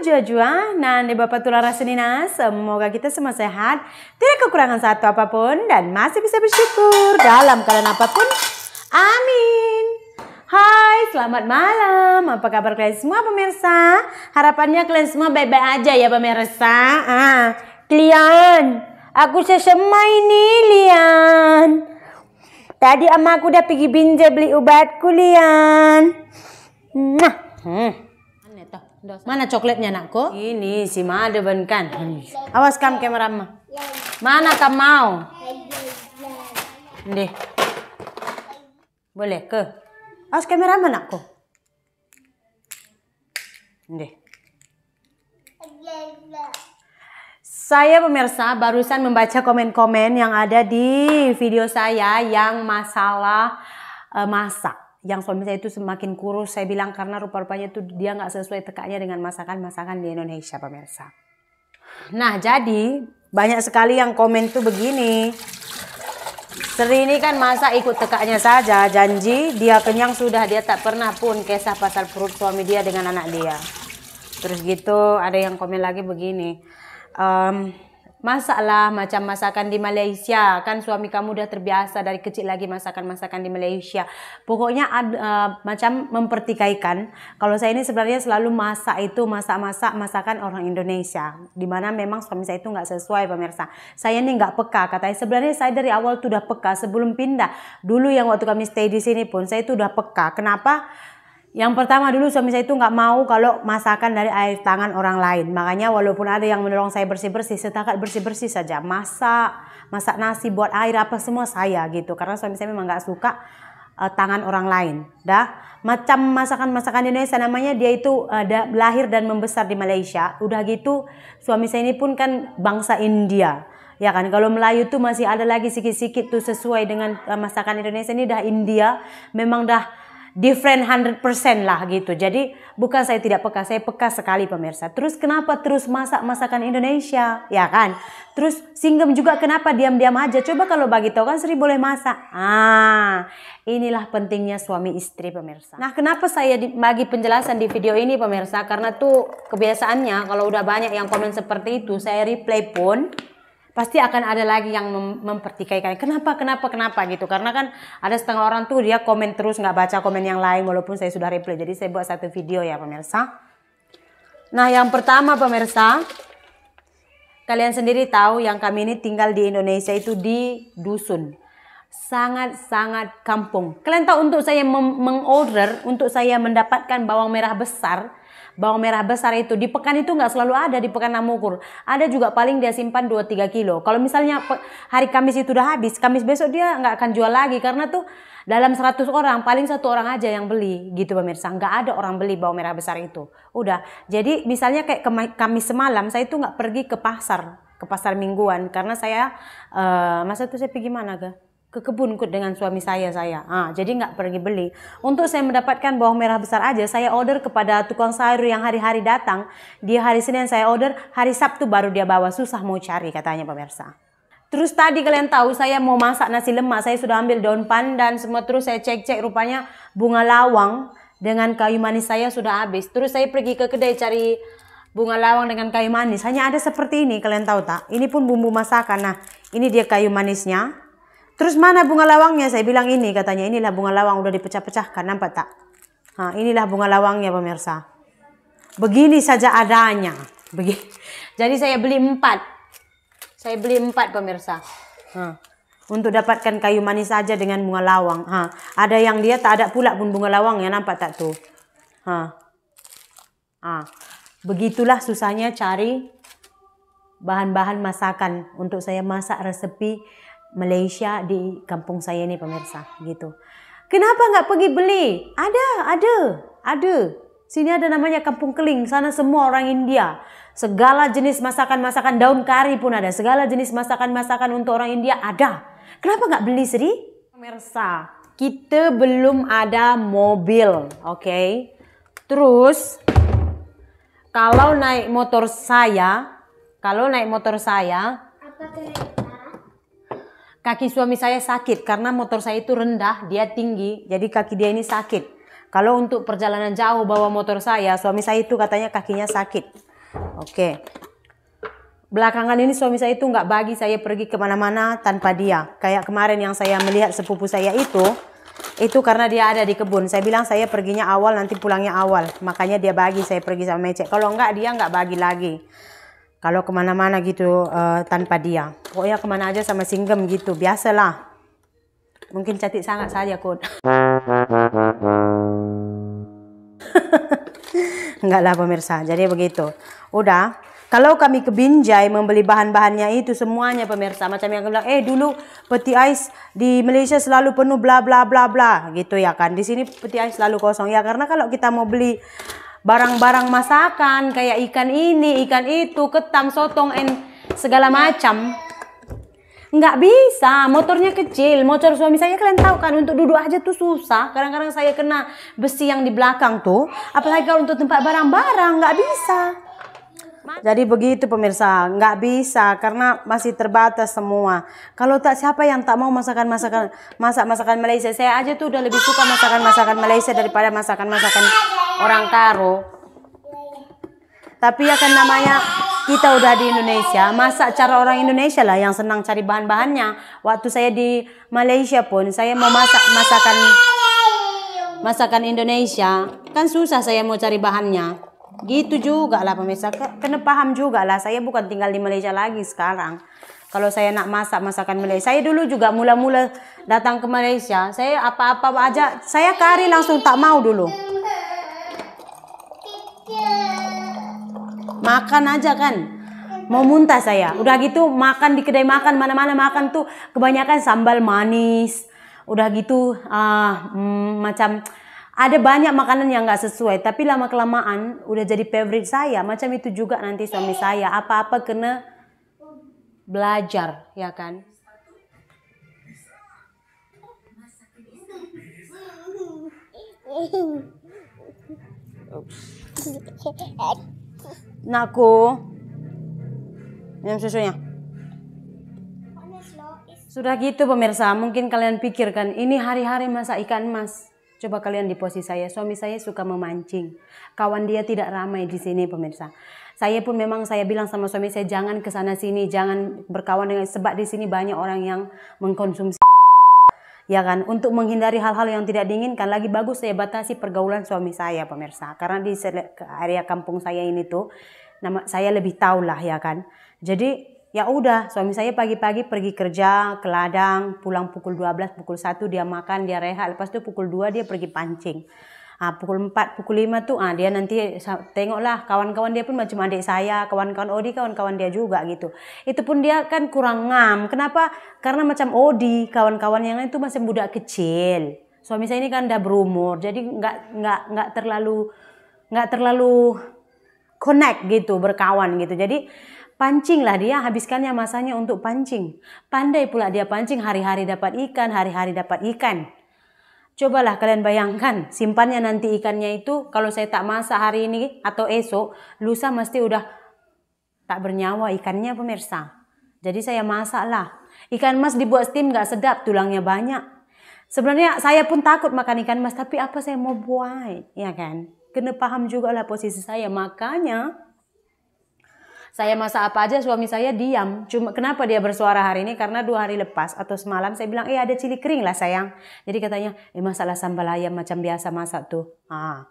jua-jua nan bapak tulara senina semoga kita semua sehat tidak kekurangan satu apapun dan masih bisa bersyukur dalam keadaan apapun amin Hai selamat malam apa kabar kalian semua pemirsa harapannya kalian semua baik-baik aja ya pemirsa ah, kalian aku sesama ini lian tadi ama aku udah pergi binjai beli obat kulian nah hmm. Mana coklatnya nakku? Ini si made ben kan. Awas kam kamera ma. Mana kam mau? Deh. Boleh ke? Awas kamera mana nakku? Deh. Saya pemirsa barusan membaca komen-komen yang ada di video saya yang masalah uh, masak yang suami saya itu semakin kurus saya bilang karena rupa-rupanya itu dia nggak sesuai tekaknya dengan masakan-masakan di Indonesia pemirsa nah jadi banyak sekali yang komen tuh begini Seri ini kan masa ikut tekaknya saja janji dia kenyang sudah dia tak pernah pun kesah pasal perut suami dia dengan anak dia terus gitu ada yang komen lagi begini um, Masalah macam masakan di Malaysia kan suami kamu udah terbiasa dari kecil lagi masakan-masakan di Malaysia pokoknya ad, uh, macam mempertikaikan kalau saya ini sebenarnya selalu masak itu masak-masak masakan orang Indonesia dimana memang suami saya itu nggak sesuai pemirsa saya ini nggak peka katanya sebenarnya saya dari awal tuh udah peka sebelum pindah dulu yang waktu kami stay di sini pun saya itu udah peka kenapa yang pertama dulu suami saya itu nggak mau kalau masakan dari air tangan orang lain. Makanya walaupun ada yang mendorong saya bersih-bersih, setakat bersih-bersih saja. Masak, masak nasi, buat air, apa semua saya gitu. Karena suami saya memang nggak suka uh, tangan orang lain. Dah, macam masakan-masakan Indonesia namanya dia itu uh, lahir dan membesar di Malaysia. Udah gitu suami saya ini pun kan bangsa India. Ya kan kalau Melayu tuh masih ada lagi sikit-sikit tuh sesuai dengan eh, masakan Indonesia ini dah India memang dah different 100% lah gitu. Jadi bukan saya tidak peka, saya peka sekali pemirsa. Terus kenapa terus masak masakan Indonesia, ya kan? Terus singgem juga kenapa diam-diam aja? Coba kalau bagi tahu kan Sri boleh masak. Ah, inilah pentingnya suami istri pemirsa. Nah, kenapa saya bagi penjelasan di video ini pemirsa? Karena tuh kebiasaannya kalau udah banyak yang komen seperti itu, saya reply pun pasti akan ada lagi yang mem mempertikaikan kenapa kenapa kenapa gitu karena kan ada setengah orang tuh dia komen terus nggak baca komen yang lain walaupun saya sudah reply jadi saya buat satu video ya pemirsa nah yang pertama pemirsa kalian sendiri tahu yang kami ini tinggal di Indonesia itu di dusun sangat-sangat kampung. Kalian tahu untuk saya mengorder, untuk saya mendapatkan bawang merah besar, bawang merah besar itu di pekan itu nggak selalu ada di pekan namukur. Ada juga paling dia simpan 2-3 kilo. Kalau misalnya hari Kamis itu udah habis, Kamis besok dia nggak akan jual lagi karena tuh dalam 100 orang paling satu orang aja yang beli gitu pemirsa. Nggak ada orang beli bawang merah besar itu. Udah. Jadi misalnya kayak Kamis semalam saya itu nggak pergi ke pasar ke pasar mingguan karena saya uh, masa itu saya pergi mana gak? ke kebun dengan suami saya saya. Ah, jadi nggak pergi beli. Untuk saya mendapatkan bawang merah besar aja, saya order kepada tukang sayur yang hari-hari datang. Dia hari Senin saya order, hari Sabtu baru dia bawa. Susah mau cari katanya pemirsa. Terus tadi kalian tahu saya mau masak nasi lemak, saya sudah ambil daun pandan semua terus saya cek-cek rupanya bunga lawang dengan kayu manis saya sudah habis. Terus saya pergi ke kedai cari bunga lawang dengan kayu manis. Hanya ada seperti ini, kalian tahu tak? Ini pun bumbu masakan. Nah, ini dia kayu manisnya. Terus mana bunga lawangnya? Saya bilang ini katanya. Inilah bunga lawang udah dipecah-pecahkan. Nampak tak? Ha, inilah bunga lawangnya pemirsa. Begini saja adanya. Begini. Jadi saya beli empat. Saya beli empat pemirsa. Ha. untuk dapatkan kayu manis saja dengan bunga lawang. Ha. ada yang dia tak ada pula pun bunga lawang ya. Nampak tak tu? Ha. Ha. begitulah susahnya cari bahan-bahan masakan untuk saya masak resepi Malaysia di kampung saya ini pemirsa gitu. Kenapa nggak pergi beli? Ada, ada, ada. Sini ada namanya Kampung Keling, sana semua orang India. Segala jenis masakan-masakan daun kari pun ada. Segala jenis masakan-masakan untuk orang India ada. Kenapa nggak beli Sri? Pemirsa, kita belum ada mobil, oke? Okay? Terus, kalau naik motor saya, kalau naik motor saya, Kaki suami saya sakit karena motor saya itu rendah, dia tinggi, jadi kaki dia ini sakit. Kalau untuk perjalanan jauh bawa motor saya, suami saya itu katanya kakinya sakit. Oke. Belakangan ini suami saya itu nggak bagi saya pergi kemana-mana tanpa dia. Kayak kemarin yang saya melihat sepupu saya itu, itu karena dia ada di kebun. Saya bilang saya perginya awal, nanti pulangnya awal. Makanya dia bagi saya pergi sama Mecek. Kalau nggak dia nggak bagi lagi kalau kemana-mana gitu uh, tanpa dia pokoknya kemana aja sama singgem gitu biasalah mungkin cantik sangat saja kot enggak lah pemirsa jadi begitu udah kalau kami ke Binjai membeli bahan-bahannya itu semuanya pemirsa macam yang bilang eh dulu peti ais di Malaysia selalu penuh bla bla bla bla gitu ya kan di sini peti ais selalu kosong ya karena kalau kita mau beli barang-barang masakan kayak ikan ini, ikan itu, ketam, sotong, and segala macam. Nggak bisa, motornya kecil. Motor suami saya kalian tahu kan untuk duduk aja tuh susah. Kadang-kadang saya kena besi yang di belakang tuh. Apalagi kalau untuk tempat barang-barang, nggak bisa. Jadi begitu pemirsa, nggak bisa karena masih terbatas semua. Kalau tak siapa yang tak mau masakan masakan masak masakan Malaysia, saya aja tuh udah lebih suka masakan masakan Malaysia daripada masakan masakan orang Taro. Tapi ya kan namanya kita udah di Indonesia, masa cara orang Indonesia lah yang senang cari bahan-bahannya. Waktu saya di Malaysia pun saya mau masak masakan masakan Indonesia, kan susah saya mau cari bahannya. Gitu juga lah pemirsa, kena paham juga lah. Saya bukan tinggal di Malaysia lagi sekarang kalau saya nak masak masakan Malaysia. Saya dulu juga mula-mula datang ke Malaysia, saya apa-apa aja, saya kari langsung tak mau dulu. makan aja kan mau muntah saya udah gitu makan di kedai makan mana-mana makan tuh kebanyakan sambal manis udah gitu ah hmm, macam ada banyak makanan yang nggak sesuai tapi lama kelamaan udah jadi favorite saya macam itu juga nanti suami saya apa-apa kena belajar ya kan Oops. Nako. Minum susunya. Sudah gitu pemirsa, mungkin kalian pikirkan ini hari-hari masa ikan emas. Coba kalian di posisi saya, suami saya suka memancing. Kawan dia tidak ramai di sini pemirsa. Saya pun memang saya bilang sama suami saya jangan ke sana sini, jangan berkawan dengan sebab di sini banyak orang yang mengkonsumsi ya kan untuk menghindari hal-hal yang tidak diinginkan lagi bagus saya batasi pergaulan suami saya pemirsa karena di area kampung saya ini tuh nama saya lebih tahu lah ya kan jadi ya udah suami saya pagi-pagi pergi kerja ke ladang pulang pukul 12 pukul 1 dia makan dia rehat lepas itu pukul 2 dia pergi pancing ah, pukul 4 pukul 5 tuh ah dia nanti tengoklah kawan-kawan dia pun macam adik saya kawan-kawan Odi kawan-kawan dia juga gitu itu pun dia kan kurang ngam kenapa karena macam Odi kawan-kawan yang lain itu masih budak kecil suami saya ini kan udah berumur jadi nggak nggak nggak terlalu nggak terlalu connect gitu berkawan gitu jadi pancing lah dia habiskannya masanya untuk pancing pandai pula dia pancing hari-hari dapat ikan hari-hari dapat ikan Cobalah kalian bayangkan, simpannya nanti ikannya itu kalau saya tak masak hari ini atau esok, lusa mesti udah tak bernyawa ikannya pemirsa. Jadi saya masaklah. Ikan mas dibuat steam nggak sedap, tulangnya banyak. Sebenarnya saya pun takut makan ikan mas, tapi apa saya mau buat, ya kan? Kena paham juga lah posisi saya. Makanya saya masak apa aja suami saya diam. Cuma kenapa dia bersuara hari ini? Karena dua hari lepas atau semalam saya bilang, eh ada cili kering lah sayang. Jadi katanya, eh masalah sambal ayam macam biasa masak tuh. Ah,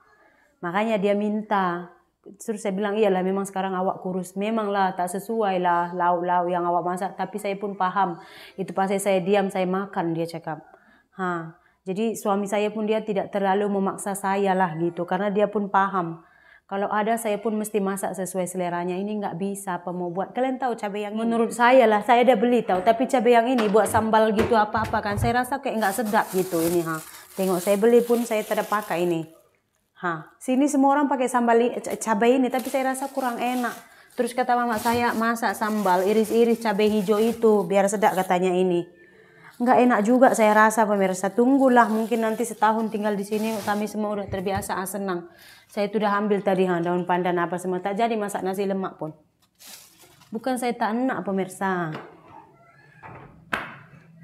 makanya dia minta. Terus saya bilang, iyalah memang sekarang awak kurus. Memanglah tak sesuai lah lauk-lauk yang awak masak. Tapi saya pun paham. Itu pas saya diam, saya makan dia cakap. Ha, jadi suami saya pun dia tidak terlalu memaksa saya lah gitu. Karena dia pun paham kalau ada saya pun mesti masak sesuai seleranya. Ini nggak bisa apa mau buat. Kalian tahu cabai yang Menurut saya lah, saya ada beli tahu. Tapi cabai yang ini buat sambal gitu apa-apa kan. Saya rasa kayak nggak sedap gitu ini ha. Tengok saya beli pun saya tidak pakai ini. Ha, sini semua orang pakai sambal cabai ini tapi saya rasa kurang enak. Terus kata mama saya masak sambal iris-iris cabai hijau itu biar sedap katanya ini. Nggak enak juga saya rasa pemirsa. Tunggulah mungkin nanti setahun tinggal di sini kami semua udah terbiasa ah, senang. Saya sudah ambil tadi ha, daun pandan apa semua. Tak jadi masak nasi lemak pun. Bukan saya tak enak pemirsa.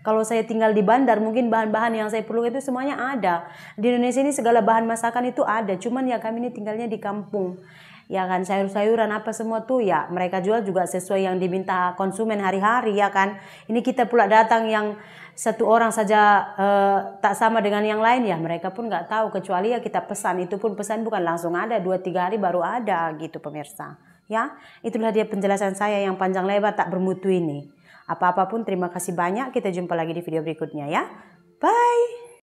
Kalau saya tinggal di bandar mungkin bahan-bahan yang saya perlu itu semuanya ada. Di Indonesia ini segala bahan masakan itu ada. Cuman ya kami ini tinggalnya di kampung ya kan sayur-sayuran apa semua tuh ya mereka jual juga sesuai yang diminta konsumen hari-hari ya kan ini kita pula datang yang satu orang saja uh, tak sama dengan yang lain ya mereka pun nggak tahu kecuali ya kita pesan itu pun pesan bukan langsung ada dua tiga hari baru ada gitu pemirsa ya itulah dia penjelasan saya yang panjang lebar tak bermutu ini apa-apapun terima kasih banyak kita jumpa lagi di video berikutnya ya bye